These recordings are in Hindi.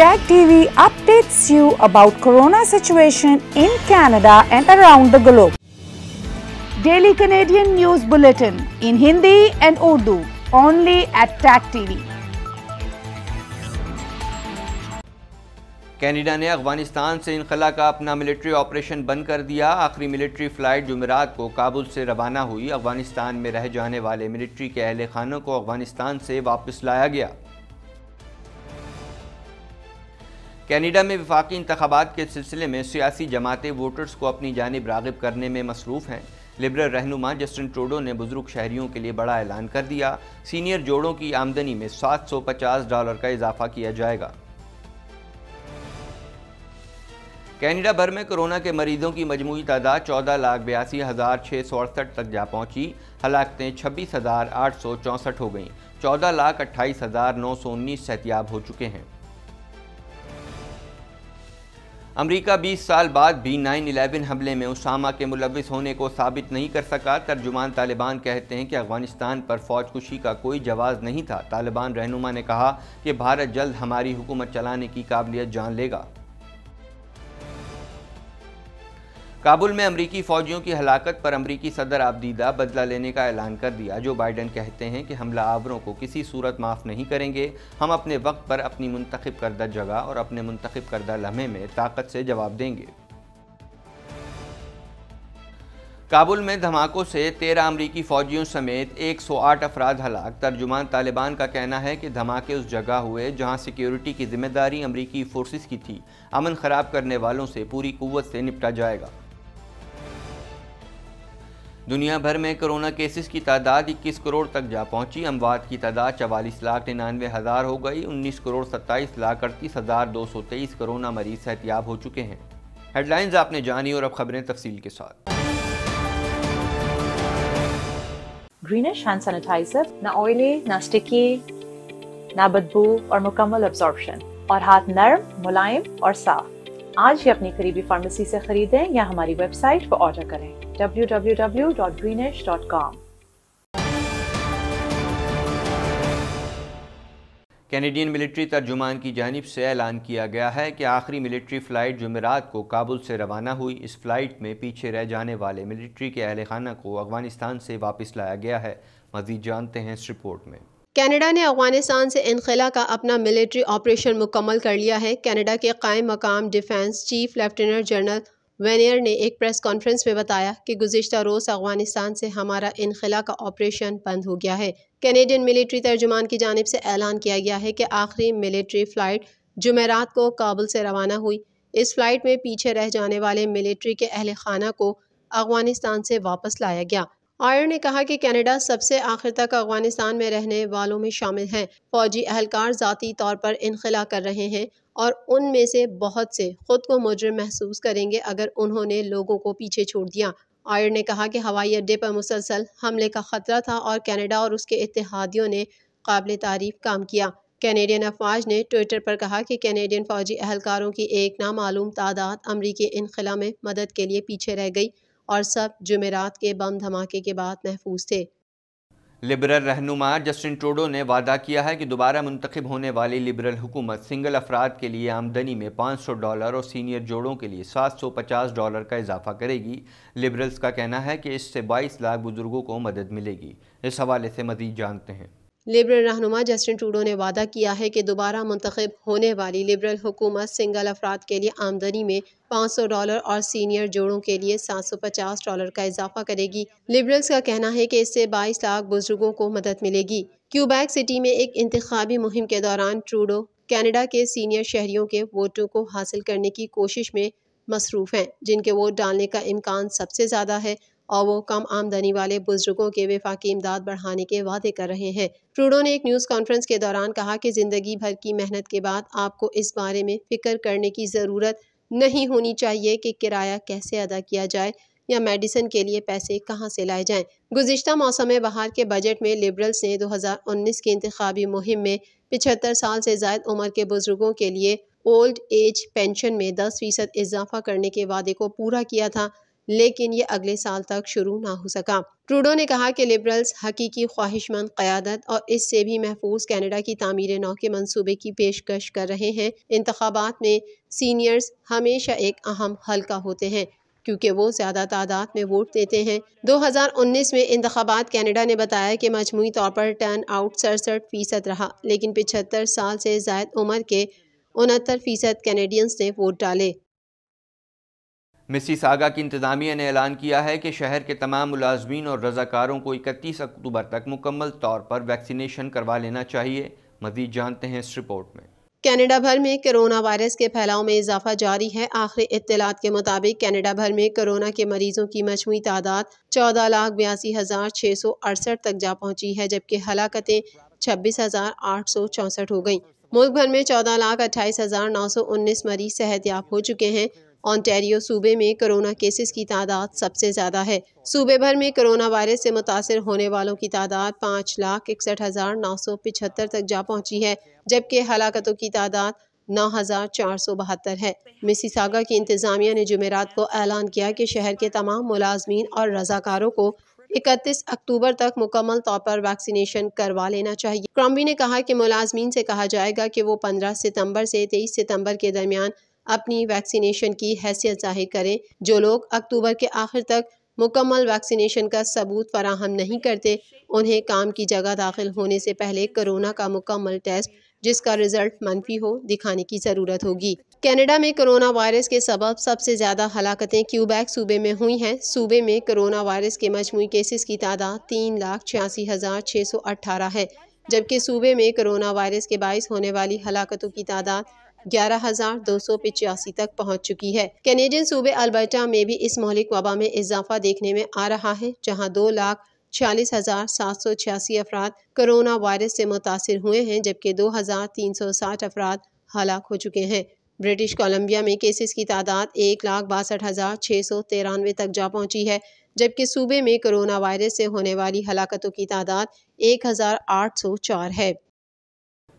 Tag TV updates you about corona situation in Canada and around the globe. Daily Canadian News Bulletin in Hindi and Urdu only at Tag TV. Canada ने अफगानिस्तान से इनखला का अपना मिलिट्री ऑपरेशन बंद कर दिया आखिरी मिलिट्री फ़्लाइट जुमेरात को काबुल से रवाना हुई अफगानिस्तान में रह जाने वाले मिलिट्री के अहल खानों को अफगानिस्तान से वापस लाया गया कैनेडा में विफाकी इंतबात के सिलसिले में सियासी जमातें वोटर्स को अपनी जानब रागब करने में मसरूफ़ हैं लिबरल रहनुमा जस्टिन ट्रोडो ने बुजुर्ग शहरीों के लिए बड़ा ऐलान कर दिया सीनियर जोड़ों की आमदनी में 750 डॉलर का इजाफा किया जाएगा कैनेडा भर में कोरोना के मरीजों की मजमू तादाद चौदह लाख बयासी हज़ार छः सौ अड़सठ तक जा पहुंची हलाकतें छब्बीस हज़ार आठ सौ चौंसठ हो गईं चौदह लाख अट्ठाईस हज़ार नौ सौ उन्नीस सहतियाब हो चुके हैं अमरीका 20 साल बाद भी नाइन अलेवन हमले में उसामा के मुलविस होने को साबित नहीं कर सका तर्जुमान तालिबान कहते हैं कि अफगानिस्तान पर फौज का कोई जवाब नहीं था तालिबान रहनुमा ने कहा कि भारत जल्द हमारी हुकूमत चलाने की काबिलियत जान लेगा काबुल में अमरीकी फौजियों की हलाकत पर अमरीकी सदर आबदीदा बदला लेने का ऐलान कर दिया जो बाइडन कहते हैं कि हमला आवरों को किसी सूरत माफ़ नहीं करेंगे हम अपने वक्त पर अपनी मुंतखब करदा जगह और अपने मुंतखब करदा लम्हे में ताकत से जवाब देंगे काबुल में धमाकों से तेरह अमरीकी फौजियों समेत 108 अफराद हलाक तर्जुमान तालिबान का कहना है कि धमाके उस जगह हुए जहां सिक्योरिटी की जिम्मेदारी अमरीकी फोर्सेस की थी अमन ख़राब करने वालों से पूरी कुत से निपटा जाएगा दुनिया भर में कोरोना केसेस की तादाद 21 करोड़ तक जा पहुंची अमवात की तादाद चवालीस लाख निन्यानवे हज़ार हो गई 19 करोड़ सत्ताईस लाख अड़तीस हज़ार दो सौ तेईस कोरोना मरीज सेहतियाब हो चुके हैं हेडलाइंस आपने जानी और अब खबरें तफसील के साथ ग्रीनिश हैंड सैनिटाइजर ना ऑयली ना स्टिकी ना बदबू और मुकम्मल और हाथ नर्म मुलायम और साफ आज ही अपनी करीबी फार्मेसी से खरीदें या हमारी वेबसाइट पर ऑर्डर करें www.greenish.com कैनेडियन मिलिट्री तर्जुमान की जानब से ऐलान किया गया है कि आखिरी मिलिट्री फ़्लाइट जुमेरात को काबुल से रवाना हुई इस फ़्लाइट में पीछे रह जाने वाले मिलिट्री के अहल खाना को अफगानिस्तान से वापस लाया गया है मज़ीद जानते हैं इस रिपोर्ट में कनाडा ने अफगानिस्तान से इनखला का अपना मिलिट्री ऑपरेशन मुकम्मल कर लिया है कनाडा के कायम मकाम defence chief lieutenant general Wayne Eyre ने एक प्रेस कॉन्फ्रेंस में बताया कि गुजशत रोज़ अफगानिस्तान से हमारा इनखला का ऑपरेशन बंद हो गया है कैनेडियन मिलिट्री तर्जुमान की जानब से ऐलान किया गया है कि आखिरी मिलिट्री फ़्लाइट जुमेरात को काबुल से रवाना हुई इस फ्लाइट में पीछे रह जाने वाले मिलिट्री के अहल खाना को अफगानिस्तान से वापस लाया गया आयर ने कहा कि कनाडा सबसे आखिर तक अफगानिस्तान में रहने वालों में शामिल हैं फौजी अहलकार जतीी तौर पर इनखला कर रहे हैं और उनमें से बहुत से खुद को मुजरम महसूस करेंगे अगर उन्होंने लोगों को पीछे छोड़ दिया आयर ने कहा कि हवाई अड्डे पर मुसलसल हमले का ख़तरा था और कनाडा और उसके इतिहादियों ने काबिल तारीफ काम किया कैनेडियन अफवाज ने ट्विटर पर कहा कि कैनेडियन फौजी अहलकारों की एक नामालूम तादाद अमरीकी इनखला में मदद के लिए पीछे रह गई और सब जुमेरात के बम धमाके के बाद महफूज थे लिबरल रहनुमा जस्टिन ट्रोडो ने वादा किया है कि दोबारा मुंतखब होने वाली लिबरल हुकूमत सिंगल अफराद के लिए आमदनी में 500 डॉलर और सीनियर जोड़ों के लिए 750 डॉलर का इजाफा करेगी लिबरल्स का कहना है कि इससे 22 लाख बुजुर्गों को मदद मिलेगी इस हवाले से मजीद जानते हैं लिबरल रहनुमा जस्टिन टूडो ने वादा किया है कि दोबारा मुंतखब होने वाली लिबरल हुकूमत सिंगल अफराद के लिए आमदनी में 500 डॉलर और सीनियर जोड़ों के लिए 750 डॉलर का इजाफा करेगी लिबरल्स का कहना है कि इससे 22 लाख बुजुर्गों को मदद मिलेगी क्यूबैक सिटी में एक इंतबी मुहिम के दौरान ट्रूडो कैनेडा के सीनियर शहरियों के वोटों को हासिल करने की कोशिश में मसरूफ़ हैं जिनके वोट डालने का इम्कान सबसे ज़्यादा है और वो कम आमदनी वाले बुजुर्गों के विफाकी इमदाद बढ़ाने के वादे कर रहे हैं ट्रूडो ने एक न्यूज़ कॉन्फ्रेंस के दौरान कहा कि ज़िंदगी भर की मेहनत के बाद आपको इस बारे में फ़िक्र करने की ज़रूरत नहीं होनी चाहिए कि किराया कैसे अदा किया जाए या मेडिसिन के लिए पैसे कहाँ से लाए जाएं। गुजशत मौसम बहार के बजट में लिबरल्स ने 2019 की इंतबी मुहिम में पिछहत्तर साल से जायद उम्र के बुजुर्गों के लिए ओल्ड एज पेंशन में 10 फीसद इजाफा करने के वादे को पूरा किया था लेकिन ये अगले साल तक शुरू ना हो सका ट्रूडो ने कहा कि लिबरल्स हकीकी ख्वाहिशमंद क़्यादत और इससे भी महफूज कनाडा की तमीर नौ के मनसूबे की पेशकश कर रहे हैं इंतबात में सीनियर्स हमेशा एक अहम हल्का होते हैं क्योंकि वो ज़्यादा तादाद में वोट देते हैं 2019 में इंतबात कनाडा ने बताया कि मजमू तौर पर टर्न आउट सड़सठ फ़ीसद रहा लेकिन पिछहत्तर साल से जायद उम्र के उनहत्तर फ़ीसद कैनेडियंस ने वोट डाले मिसी सागा की इंतज़ामिया ने ऐलान किया है कि शहर के तमाम मुलाजमीन और रज़ाकारों को इकतीस अक्टूबर तक मुकम्मल तौर पर वैक्सीनेशन करवा लेना चाहिए मजीद जानते हैं इस रिपोर्ट में कनाडा भर में कोरोना वायरस के फैलाव में इजाफा जारी है आखिरी इतलात के मुताबिक कनाडा भर में कोरोना के मरीजों की मजमू तादाद चौदह लाख बयासी हज़ार छः सौ अड़सठ तक जा पहुंची है जबकि हलाकतें छब्बीस हज़ार आठ सौ चौंसठ हो गयी मुल्क भर में चौदह लाख अट्ठाईस हज़ार नौ सौ उन्नीस मरीज सेहत याब हो चुके हैं ऑनटेरियो सूबे में कोरोना केसेस की तादाद सबसे ज़्यादा है सूबे भर में कोरोना वायरस से मुतासर होने वालों की तादाद पाँच लाख इकसठ हज़ार नौ सौ पिछहत्तर तक जा पहुँची है जबकि हलाकतों की तादाद नौ हज़ार चार सौ बहत्तर है मिसिसागा की इंतज़ामिया ने जुमेरात को ऐलान किया कि शहर के तमाम मुलाजमीन और रजाकारों को इकतीस अक्टूबर तक मुकम्मल तौर पर वैक्सीनेशन करवा लेना चाहिए क्रॉम्बी ने कहा कि मुलाजमीन से कहा जाएगा कि वो पंद्रह सितम्बर से तेईस सितम्बर के दरमियान अपनी वैक्सीनेशन की हैसियत जाहिर करें जो लोग अक्टूबर के आखिर तक मुकम्मल वैक्सीनेशन का सबूत फराहम नहीं करते उन्हें काम की जगह दाखिल होने से पहले कोरोना का मुकम्मल टेस्ट जिसका रिजल्ट मनफी हो दिखाने की ज़रूरत होगी कनाडा में कोरोना वायरस के सबब सबसे ज़्यादा हलाकतें क्यूबैक सूबे में हुई हैं सूबे में कोरोना वायरस के मजमू केसेस की तादाद तीन लाख छियासी हज़ार छः सौ अट्ठारह है जबकि सूबे में कोरोना वायरस के बायस होने वाली हलाकतों की तादाद ग्यारह हजार दो सौ पिचासी तक पहुँच चुकी है कैनेडियन सूबे अल्बर्टा में भी इस मौलिक वबा में इजाफा देखने में आ रहा है जहाँ दो लाख छियालीस हज़ार सात सौ छियासी अफराद कोरोना वायरस से मुतासर हुए हैं जबकि दो हज़ार तीन सौ साठ अफराद हलाक हो चुके हैं ब्रिटिश कोलंबिया में केसेस की तादाद एक लाख बासठ हज़ार छः सौ तिरानवे तक जा पहुंची है जबकि सूबे में कोरोना वायरस से होने वाली हलाकतों की तादाद एक हज़ार आठ सौ चार है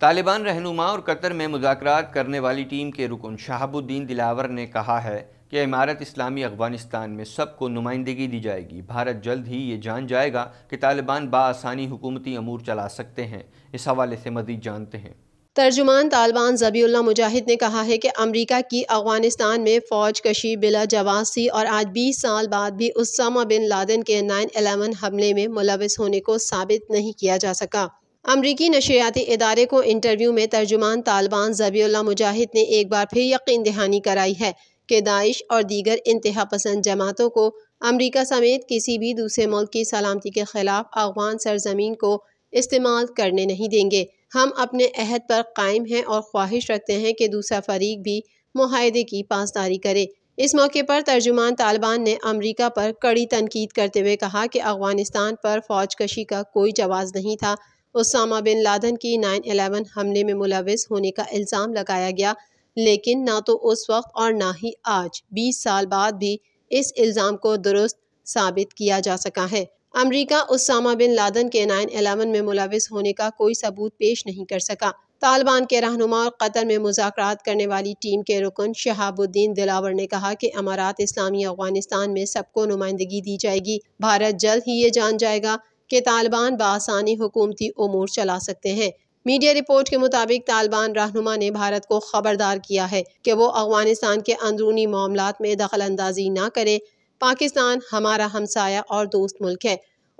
तालिबान रहनुमा और कतर में मुजाकर करने वाली टीम के रुकन शहाबुद्दीन दिलावर ने कहा है कि इमारत इस्लामी अफगानिस्तान में सबको नुमाइंदगी दी जाएगी भारत जल्द ही ये जान जाएगा कि तालिबान बासानी हुकूमती अमूर चला सकते हैं इस हवाले से मजीद जानते हैं तर्जुमान तालिबान जबील्ला मुजाहिद ने कहा है कि अमेरिका की अफगानिस्तान में फ़ौज कशी बिला जवाज थी और आज बीस साल बाद भी उसामा बिन लादेन के नाइन अलेवन हमले में मुलविस होने को साबित नहीं किया जा सका अमरीकी नशरियाती इदारे को इंटरव्यू में तर्जुमान तालिबान जबील्ला मुजाहिद ने एक बार फिर यकीन दहानी कराई है कि दाइश और दीगर इंतहा पसंद जमातों को अमरीका समेत किसी भी दूसरे मुल्क की सलामती के खिलाफ अफगान सरजमीन को इस्तेमाल करने नहीं देंगे हम अपने अहद पर कायम हैं और ख्वाहिश रखते हैं कि दूसरा फरीक भी माहदे की पासदारी करे इस मौके पर तर्जुमान तालिबान ने अमरीका पर कड़ी तनकीद करते हुए कहा कि अफगानिस्तान पर फौज कशी का कोई जवाब नहीं था उसामा बिन लादन की नाइन अलेवन हमले में मुलविस होने का इल्ज़ाम लगाया गया लेकिन ना तो उस वक्त और ना ही आज बीस साल बाद भी इस इल्ज़ाम को दुरुस्त साबित किया जा सका है अमरीका उसामा बिन लादन के नाइन अलेवन में मुलविस होने का कोई सबूत पेश नहीं कर सका तालिबान के रहनुमा और कतर में मुजात करने वाली टीम के रुकन शहाबुद्दीन दिलावर ने कहा कि अमारात इस्लामी अफगानिस्तान में सबको नुमाइंदगी दी जाएगी भारत जल्द ही ये जान जाएगा कि तालिबान बसानी हुकूमती अमूर चला सकते हैं मीडिया रिपोर्ट के मुताबिक तालिबान रहनुमा ने भारत को खबरदार किया है कि वो अफगानिस्तान के अंदरूनी मामला में दखल अंदाजी न करे पाकिस्तान हमारा हमसाया और दोस्त मुल्क है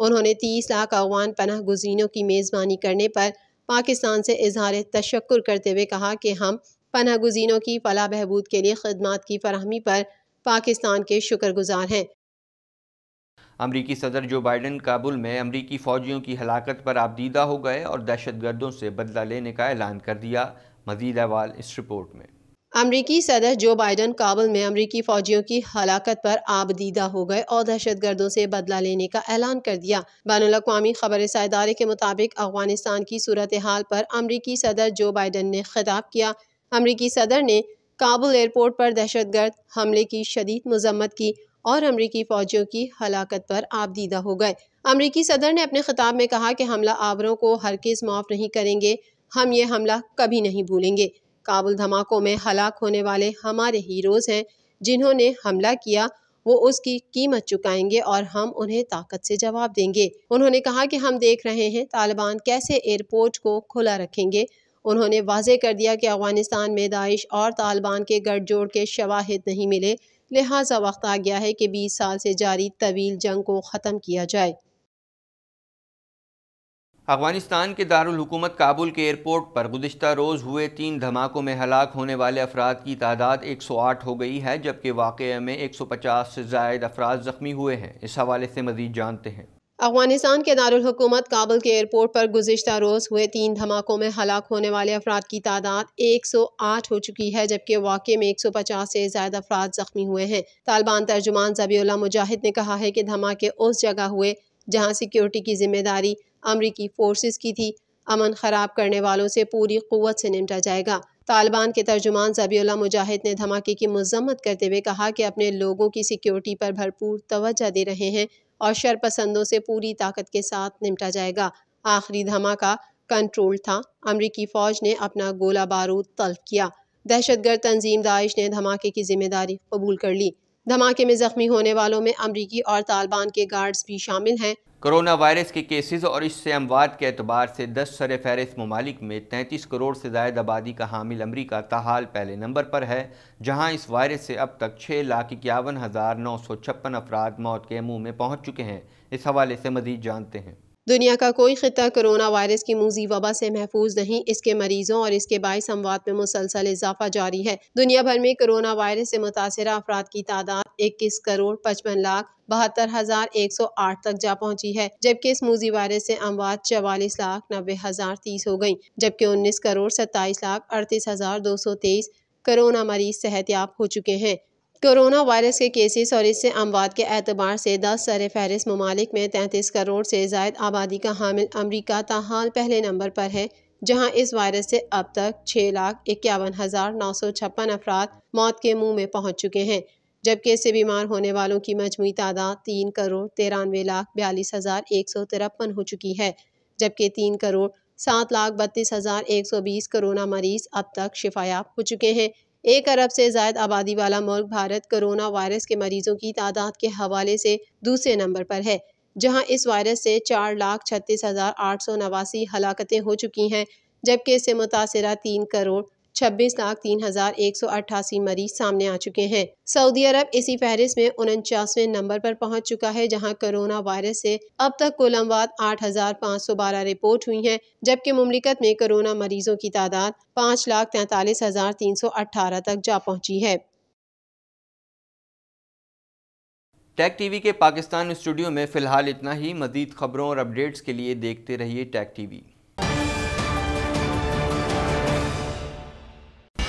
उन्होंने तीस लाख अफगान पनाह गुजीनों की मेज़बानी करने पर पाकिस्तान से इजहार तशक् करते हुए कहा कि हम पनाह गुजीनों की फला बहबूद के लिए खदमात की फरहमी पर पाकिस्तान के शुक्रगुजार हैं अमरीकी सदर जो बाइडन काबुल में अमरीकी फ़ौजियों की हलाकत पर आबदीदा हो गए और दहशत गर्दों से बदला लेने का ऐलान कर दिया मजीद अहवाल इस रिपोर्ट में अमरीकी सदर जो बाइडन काबुल में अमरीकी फ़ौजियों की हलाकत पर आबदीदा हो गए और दहशत गर्दों से बदला लेने का ऐलान कर दिया बैन अवी खबर सादारे के मुताबिक अफगानिस्तान की सूरत हाल पर अमरीकी सदर जो बाइडन ने खिताब किया अमरीकी सदर ने काबुल एयरपोर्ट पर दहशत गर्द हमले की शदीद मजम्मत की और अमरीकी फ़ौजियों की हलाकत पर आपदीदा हो गए अमरीकी सदर ने अपने खिताब में कहा कि हमला आवरों को हर किस माफ़ नहीं करेंगे हम ये हमला कभी नहीं भूलेंगे काबुल धमाकों में हलाक होने वाले हमारे हीरोज़ हैं जिन्होंने हमला किया वो उसकी कीमत चुकाएंगे और हम उन्हें ताकत से जवाब देंगे उन्होंने कहा कि हम देख रहे हैं तालिबान कैसे एयरपोर्ट को खुला रखेंगे उन्होंने वाजे कर दिया कि अफगानिस्तान में दाइश और तालिबान के गठजोड़ के शवाहद नहीं मिले लिहाजा वक्त आ गया है कि बीस साल से जारी तवील जंग को ख़त्म किया जाए अफगानिस्तान के दारकूमत काबुल के एयरपोर्ट पर गुजशत रोज़ हुए तीन धमाकों में हलाक होने वाले अफराद की तादाद 108 हो गई है जबकि वाक़े में 150 से जायद अफराद ज़ख्मी हुए हैं इस हवाले से मज़ीद जानते हैं अफगानिस्तान के दारकूमत काबुल के एयरपोर्ट पर गुजशत रोज़ हुए तीन धमाकों में हलाक होने वाले अफराद की तादाद 108 हो चुकी है जबकि वाक़े में 150 से ज्यादा अफराद जख्मी हुए हैं तालिबान तर्जुमान जबीला मुजाहिद ने कहा है कि धमाके उस जगह हुए जहाँ सिक्योरिटी की जिम्मेदारी अमरीकी फोर्स की थी अमन ख़राब करने वालों से पूरी क़वत से निपटा जाएगा तालिबान के तर्जुमान जबीला मुजाहिद ने धमाके की मजम्मत करते हुए कहा कि अपने लोगों की सिक्योरिटी पर भरपूर तोज्जा दे रहे हैं और शरपसंदों से पूरी ताकत के साथ निपटा जाएगा आखिरी धमाका कंट्रोल था अमरीकी फ़ौज ने अपना गोला बारूद तल्फ किया दहशतगर्द तंजीम दाइश ने धमाके की जिम्मेदारी कबूल कर ली धमाके में जख्मी होने वालों में अमरीकी और तालिबान के गार्ड्स भी शामिल हैं कोरोना वायरस के केसेस और इससे अमवात के अतबार से दस सर फहरस्त ममालिक में तैंतीस करोड़ से जायद आबादी का हामिल अमरीका ताहाल पहले नंबर पर है जहां इस वायरस से अब तक छः लाख इक्यावन हज़ार नौ सौ छप्पन अफराद मौत के मुँह में पहुँच चुके हैं इस हवाले से मजीद जानते हैं दुनिया का कोई खत्ता कोरोना वायरस की मूजी वबा से महफूज नहीं इसके मरीजों और इसके बायस अमवात में मुसलसल इजाफा जारी है दुनिया भर में कोरोना वायरस से मुतासर अफराद की तादाद इक्कीस करोड़ पचपन लाख बहत्तर हजार एक सौ आठ तक जा पहुंची है जबकि इस मूजी वायरस से अमवात चवालीस लाख नब्बे हजार तीस हो गई जबकि उन्नीस करोड़ सत्ताईस लाख अड़तीस हजार दो सौ तेईस कोरोना मरीज सेहतियाब हो चुके हैं कोरोना वायरस के केसेस और इससे अमवाद के एतबार से दस सर फहरिस्त ममालिक में तैंतीस करोड़ से जायद आबादी का हामिल अमरीका ताहाल पहले नंबर पर है जहां इस वायरस से अब तक छः लाख इक्यावन हज़ार नौ सौ छप्पन अफराद मौत के मुंह में पहुंच चुके हैं जबकि इससे बीमार होने वालों की मजमू तादाद तीन करोड़ तिरानवे लाख बयालीस हज़ार एक सौ तिरपन हो चुकी है जबकि तीन करोड़ सात लाख बत्तीस हज़ार एक सौ बीस करोना मरीज अब तक शिफायाब हो चुके हैं एक अरब से जायद आबादी वाला मुल्क भारत कोरोना वायरस के मरीजों की तादाद के हवाले से दूसरे नंबर पर है जहाँ इस वायरस से चार लाख छत्तीस हज़ार आठ सौ नवासी हलाकतें हो चुकी हैं जबकि इससे मुतासर तीन करोड़ छब्बीस लाख तीन हजार एक सौ अट्ठासी मरीज सामने आ चुके हैं सऊदी अरब इसी फहरिस्त में उनचासवें नंबर पर पहुंच चुका है जहां कोरोना वायरस से अब तक कुल अमवात आठ हजार पाँच सौ बारह रिपोर्ट हुई है जबकि मुमलिकत में कोरोना मरीजों की तादाद पाँच लाख तैतालीस हजार तीन सौ अट्ठारह तक जा पहुंची है टैक टीवी के पाकिस्तान स्टूडियो में फिलहाल इतना ही मजीद खबरों और अपडेट्स के लिए देखते रहिए टैक टीवी